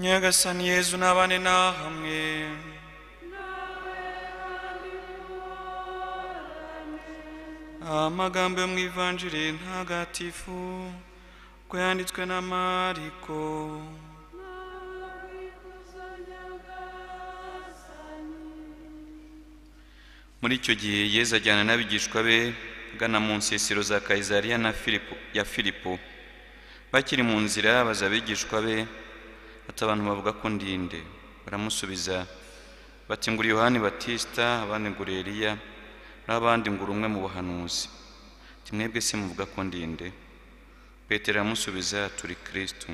nyagasani yezu nabane nahamwe amagambo yo mu ivanjiri ntagatifu ko yanditswe na mariko muri icyo gihe yeza ajyana n'abigishwa be gana mu nsisiro za kayizariya ya filipo bakiri mu nzira baza abigishwa be ati abantu bavuga ko ndinde baramusubiza bati ngura yohani batisita abandi ngura eriya n'abandi ngura umwe mu bahanuzi mwebwe se muvuga ko ndinde petero aramusubiza turi kirisitu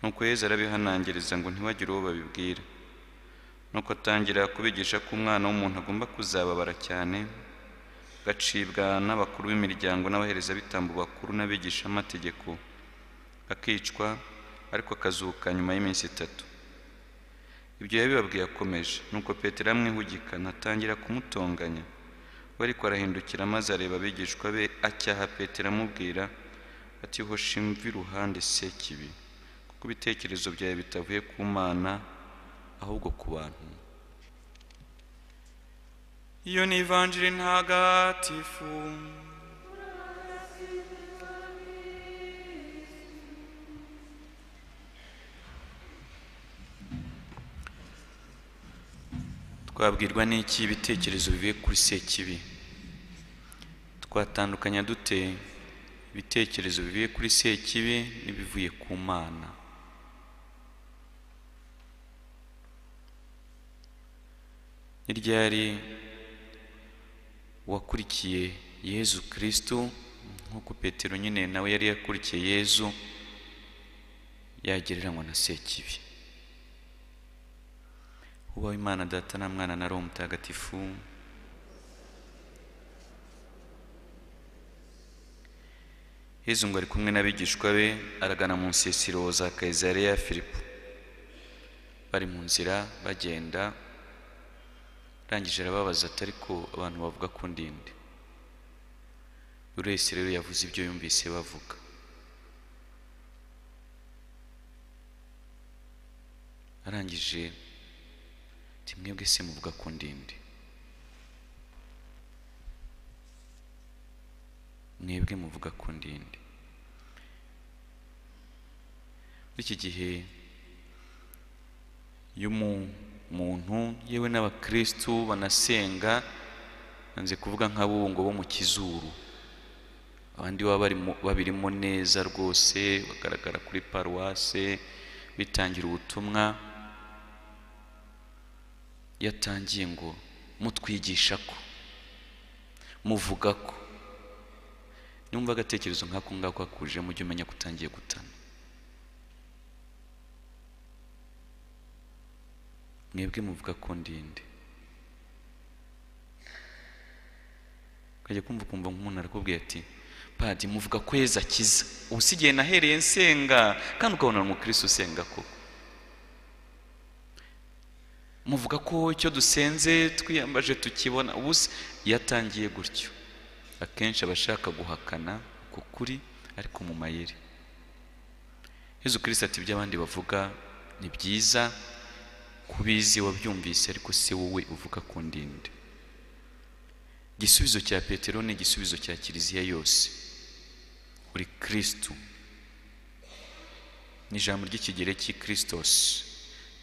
nuko yezu arabihanangiriza ngo ntibagire uwo babibwira nuko atangira kubigisha ko umwana w'umuntu agomba kuzababara cyane agacibwa n'abakuru b'imiryango n'abaherezabitambo bakuru n'abigishamategeko akicwa ariko akazuka nyuma y'iminsi itatu ibyo yabibabwiye akomeje nuko petero amwihugikana atangira kumutonganya we ariko arahindukira maze areba abigishwa be acyaha petero amubwira ati hoshi iruhande se kibi kuko ibitekerezo byawe bitavuye ku mana ahubwo ku bantu iyo ni ivanjiri ntagatifu twabwirwa n'iki ibitekerezo bivuye kuri sekibi twatandukanya dute ibitekerezo bivuye kuri sekibi n'ibivuye ku mana ni ryari wakurikiye yezu kirisitu nk'uko petero nyine nawe yari yakurikiye yezu yagereranywa na sekibi imana data na mwana na roho mutagatifu yezu ngo ari kumwe n'abigishwa be aragana mu nsisiro za kayisareya filipo bari mu nzira bagenda arangije arababaza atari ko abantu bavuga ko ndinde buri wese rero yavuze ibyo yumvise bavuga arangije mwebwe se muvuga ko ndindi mwebwe muvuga ko ndindi muri iki gihe iyo umuntu yewe n'abakirisitu banasenga nze kuvuga nk'abungo bo mu kizuru abandi baba babirimo neza rwose bagaragara kuri paruwase bitangira ubutumwa yatangiye ngo mutwigisha ko muvuga ko numva agatekerezo nk'ako ngako kakujemo ujye umenya ko utangiye gutana mwebwe muvuga ko ndinde ukajya kumva ukumva nk'umuntu arakubwiye ati padi muvuga ko yeza akiza ubu igihe nahereye nsenga kandi ukabona umukirisitu usenga koko muvuga ko icyo dusenze twiyambaje tukibona ubu yatangiye gutyo akenshi abashaka guhakana ku kuri ariko mu mayeri yezu kirisita ati ibyo bavuga ni byiza kubizi wabyumvise ariko se wowe uvuga ku ndinde igisubizo cya petero ni igisubizo cya kiliziya yose uri kirisitu ni ijambo ry'ikigereki kirisitosi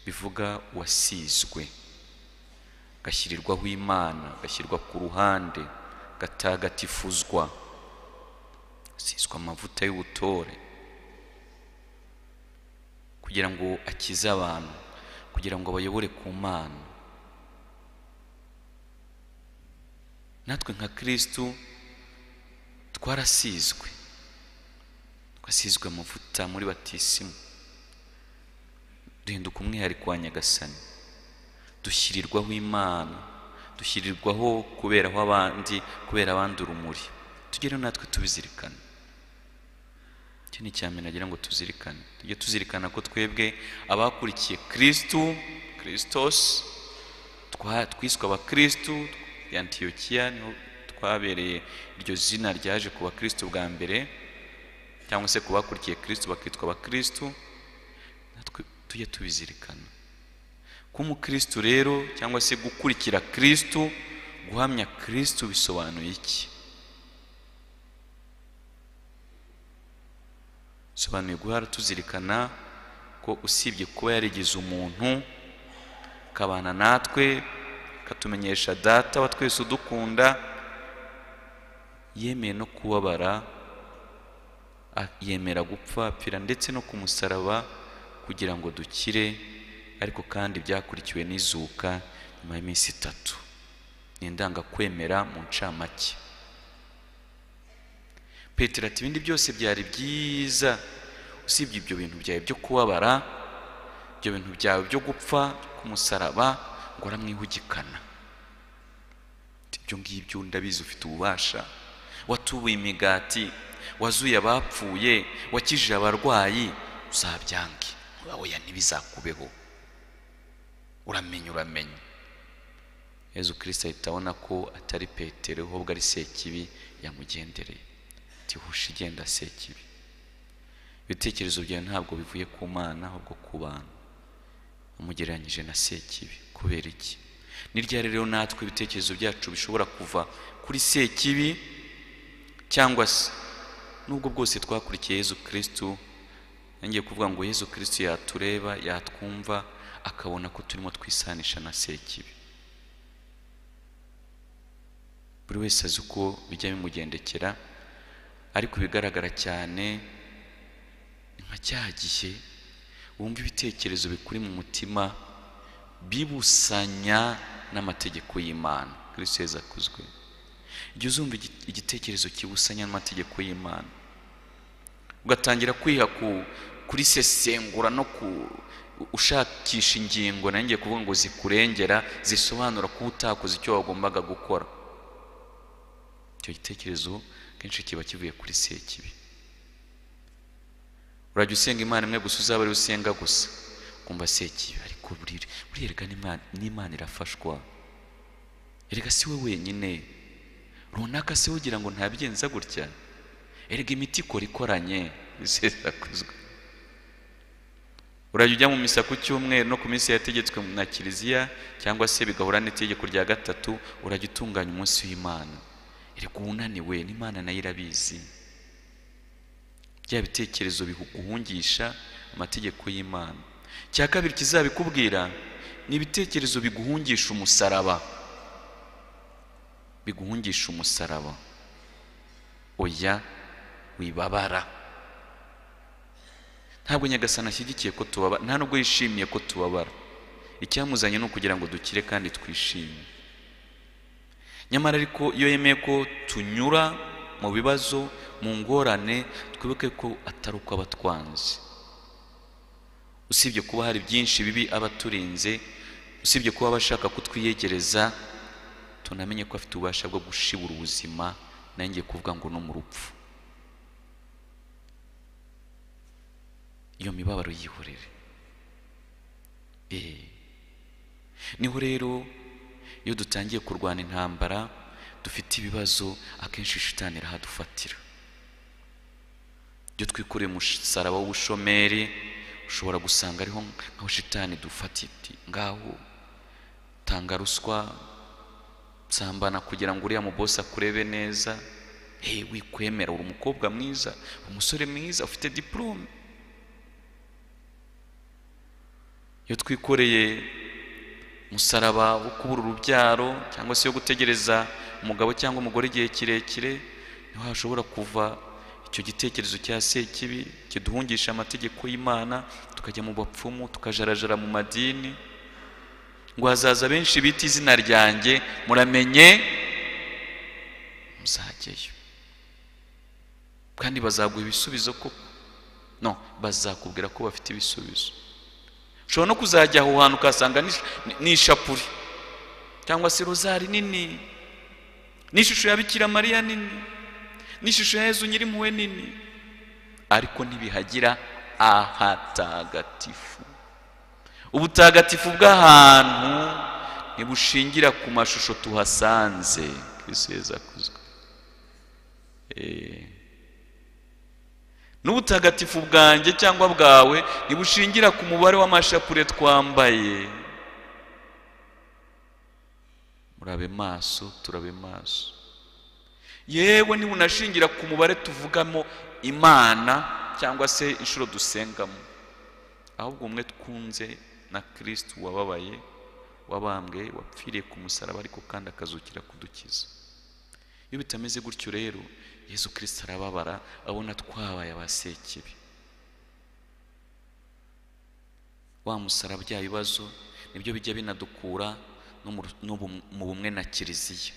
bivuga wasizwe gashyirirwaho imana gashyirwa ku ruhande gatagatifuzwa wasizwe amavuta y'ubutore kugira ngo akize abantu kugira ngo bayobore ku mana natwe nka kirisitu twarasizwe twasizwe amavuta muri batisimu duhinduka umwihariko wa nyagasani dushyirirwaho imana dushyirirwaho kuberaho abandi kubera abandi urumuri tugere natwe tubizirikana icyo ni icya mbere nagira ngo tuzirikane tujye tuzirikana ko twebwe abakurikiye kirisitu kirisitosi twiswe abakirisitu ya antiyokiya niho twabereye iryo zina ryaje ku bakirisitu bwa mbere cyangwa se ku bakurikiye kirisitu bakitwa abakirisitu natwe tujye tubizirikana kuba umukirisitu rero cyangwa se gukurikira kirisitu guhamya kirisitu bisobanuye iki bisobanuye guhora tuzirikana ko usibye kuba yarigize umuntu akabana natwe akatumenyesha data wa twese udukunda yemeye no kubabara yemera gupfa ndetse no ku musaraba kugira ngo dukire ariko kandi byakurikiwe n'izuka nyuma y'iminsi itatu ni indangakwemera mu ncamake petero ati ibindi byose byari byiza usibye ibyo bintu byawe byo kubabara ibyo bintu byawe byo gupfa k'umusaraba ngo aramwihugikana ibyo ngibyo ndabizi ufite ububasha watubuye imigati wazuye abapfuye wakijije abarwayi uzabyange oya ntibizakubeho uramenya uramenya yezu kirisita ahita abona ko atari petero ahubwo ari sekibi yamugendereye tihushe igenda sekibi ibitekerezo byawe ntabwo bivuye ku mana ahubwo ku bantu amugereranyije na sekibi kubera iki ni ryari rero natwe ibitekerezo byacu bishobora kuva kuri sekibi cyangwa se nubwo bwose twakurikiye yezu kirisitu ngiye kuvuga ngo Yezu kirisiti yatureba yatwumva akabona ko turimo twisanisha na sekibi buri wese azi uko bijya bimugendekera ariko bigaragara cyane nka cya gihe wumva ibitekerezo bikuri mu mutima bibusanya n'amategeko y'imana kirisiti yeza akuzwe igihe uzumva igitekerezo kibusanya n'amategeko y'imana ugatangira kwiha ku kurisesengura no ku ushakisha ingingo nanjye kuvuga ngo zikurengera zisobanura kuba utakoze icyo wagombaga gukora icyo gitekerezo kenshi kiba kivuye kuri sekibi urajya usenga imana imwe gusa uzaba ari usenga gusa kumva sekibi ariko burire burereka n'imana irafashwa erega si we wenyine runaka se ugira ngo ntabigenza gutya erega imiti ikora ikoranye bisesakurizwa urajya ujya mu misa ku cyumweru no ku minsi yategetswe na kiliziya cyangwa se bigahura n'itegeko rya gatatu urajya utunganya umunsi w'imana erega wunaniwe n'imana nayo irabizi bya bitekerezo biguhungisha amategeko y'imana cya kabiri kizabikubwira ni ibitekerezo biguhungisha umusaraba biguhungisha umusaraba oya wibabara ntabwo nyagasana ashyigikiye ko tubabara nta nubwo yishimiye ko tubabara icyamuzanye ni ukugira ngo dukire kandi twishime nyamara ariko iyo yemeye ko tunyura mu bibazo mu ngorane twibuke ko atari uko aba usibye kuba hari byinshi bibi abaturinze usibye kuba bashaka ashaka kutwiyegereza tunamenye ko afite ububasha bwo gushibura ubuzima nanjye kuvuga ngo no mu rupfu iyo mibabaro yihorere eh, niho rero iyo dutangiye kurwana intambara dufite ibibazo akenshi shitani irahadufatira iyo twikoreye umusaraba w'ubushomeri ushobora gusanga ariho nk'aho shitani dufatiti ngaho tanga ruswa sambana kugira ngo uriya mubose akurebe neza eh, wikwemera uri umukobwa mwiza umusore mwiza ufite diporome iyo twikoreye umusaraba wo kubura urubyaro cyangwa se yo gutegereza umugabo cyangwa umugore igihe kirekire niho hashobora kuva icyo gitekerezo cya sekibi kiduhungisha amategeko y'imana tukajya mu bapfumu tukajarajara mu madini ngo hazaza benshi bita izina ryanjye muramenye muzajyayo kandi bazaguha ibisubizo koko no bazakubwira ko bafite ibisubizo ushobora no kuzajya aho hantu ukahasanga n'ishapure cyangwa se rozari nini n'ishusho ya bikira mariya nini n'ishusho ya yezu nyirimpuhwe nini ariko ntibihagira ahatagatifu ubutagatifu bw'ahantu ntibushingira ku mashusho tuhasanze kwiseza kuzwa eee eh. n'ubutagatifu bwanjye cyangwa bwawe ntibushingira ku mubare w'amashapure twambaye murabe maso turabe maso yewe ntibunashingira ku mubare tuvugamo imana cyangwa se inshuro dusengamo ahubwo umwe twunze na kirisiti wababaye wabambwe wapfiriye ku musaraba ariko kandi akazukira kudukiza iyo bitameze gutyo rero yesu kirisita arababara abona twabaye abasekebe wa musara bya bibazo nibyo bijya binadukura mu bumwe na kiliziya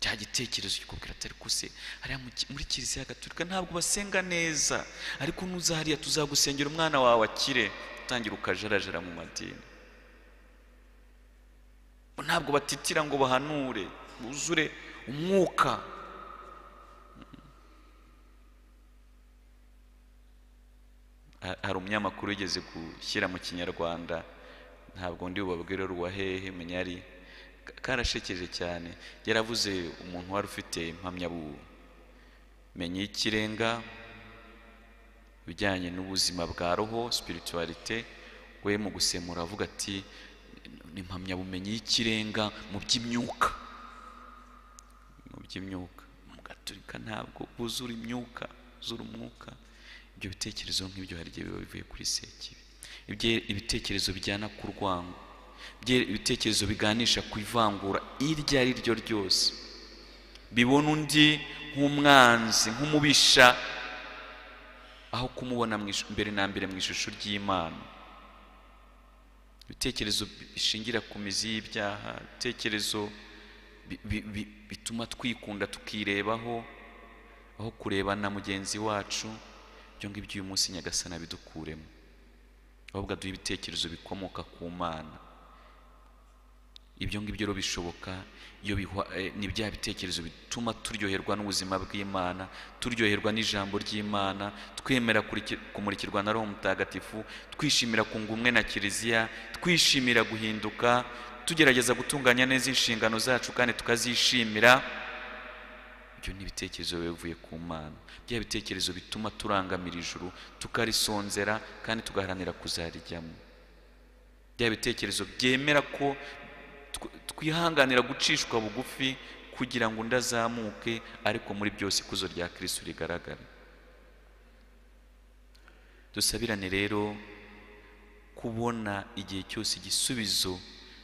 cya gitekerezo kikubwira atari kuse hariya muri kiliziya gaturika ntabwo basenga neza ariko nuza hariya tuzagusengera umwana wawe akire utangira ukajarajara mu madini ntabwo batitira ngo bahanure buzure umwuka hari umunyamakuru wigeze gushyira mu kinyarwanda ntabwo ndi bubabwire ruwa hehe munyari karashekeje cyane yaravuze umuntu wari ufite impamyabubu menya y'ikirenga ibijyanye n'ubuzima bwa roho sipirituwarite we mu gusemura avuga ati ni impamyabumenyi y'ikirenga mu by'imyuka mu by'imyuka mugaturika ntabwo buzura imyuka uzura umwuka ibyo bitekerezo nk'ibyo hari igihe biba bivuye kuri sekibi ibitekerezo bijyana ku rwango ibitekerezo biganisha ku ivangura iryo ari ryo ryose bibona undi nk'umwanzi nk'umubisha aho kumubona mbere na mbere mu ishusho ry'imana ibitekerezo bishingira ku mizi y'ibyaha ibitekerezo bituma twikunda tukirebaho aho kureba na mugenzi wacu ibyo ngibyo uyu munsi nyagasana bidukuremo ahubwo aduha ibitekerezo bikomoka ku mana ibyo ngibyo rero bishoboka iyo eh, ni bya bitekerezo bituma turyoherwa n'ubuzima bw'imana turyoherwa n'ijambo ry'imana twemera kumurikirwa na roho mutagatifu twishimira ku umwe na kiliziya twishimira guhinduka tugerageza gutunganya neza inshingano zacu kandi tukazishimira ibyo ni ibitekerezo bivuye ku mana bya bitekerezo bituma turangamira ijuru tukarisonzera kandi tugaharanira kuzarijyamo bya bitekerezo byemera ko twihanganira gucishwa bugufi kugira ngo ndazamuke ariko muri byose ikuzo rya kirisitu rigaragara dusabirane rero kubona igihe cyose igisubizo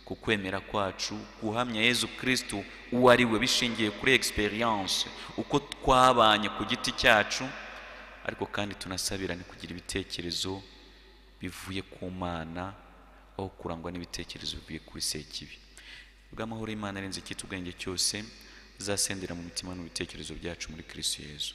ku kwemera kwacu guhamya yezu Kristu uwo ari we bishingiye kuri egisperiyanse uko twabanye ku giti cyacu ariko kandi tunasabirane kugira ibitekerezo bivuye ku mana aho kurangwa n'ibitekerezo bivuye kuri sekibi bw'amahoro y'imana arenze icyitwa ubwenge cyose zasendera mu mitima n'ibitekerezo byacu muri kirisitu yezu